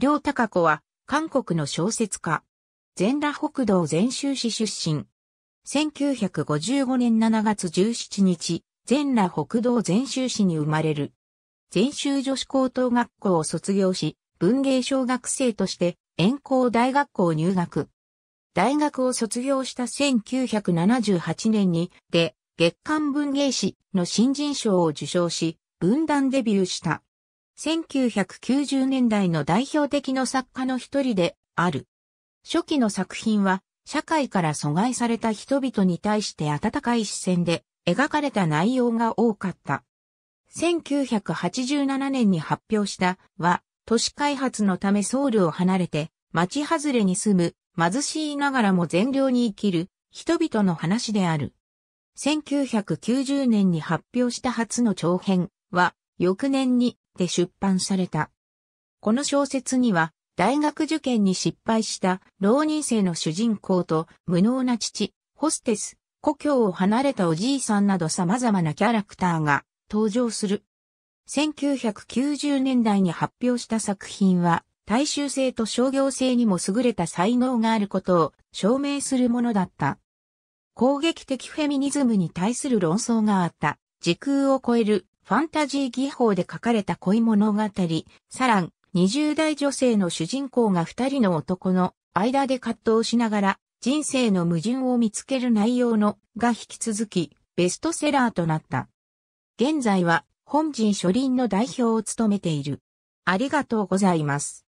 両高子は、韓国の小説家。全裸北道全州市出身。1955年7月17日、全裸北道全州市に生まれる。全州女子高等学校を卒業し、文芸小学生として、遠行大学校入学。大学を卒業した1978年に、で、月刊文芸誌の新人賞を受賞し、文壇デビューした。1990年代の代表的な作家の一人である。初期の作品は、社会から阻害された人々に対して温かい視線で描かれた内容が多かった。1987年に発表したは、都市開発のためソウルを離れて、町外れに住む、貧しいながらも善良に生きる、人々の話である。1990年に発表した初の長編は、翌年にで出版された。この小説には、大学受験に失敗した浪人生の主人公と無能な父、ホステス、故郷を離れたおじいさんなど様々なキャラクターが登場する。1990年代に発表した作品は、大衆性と商業性にも優れた才能があることを証明するものだった。攻撃的フェミニズムに対する論争があった。時空を超えるファンタジー技法で書かれた恋物語、サラン、20代女性の主人公が2人の男の間で葛藤しながら人生の矛盾を見つける内容のが引き続きベストセラーとなった。現在は本人書輪の代表を務めている。ありがとうございます。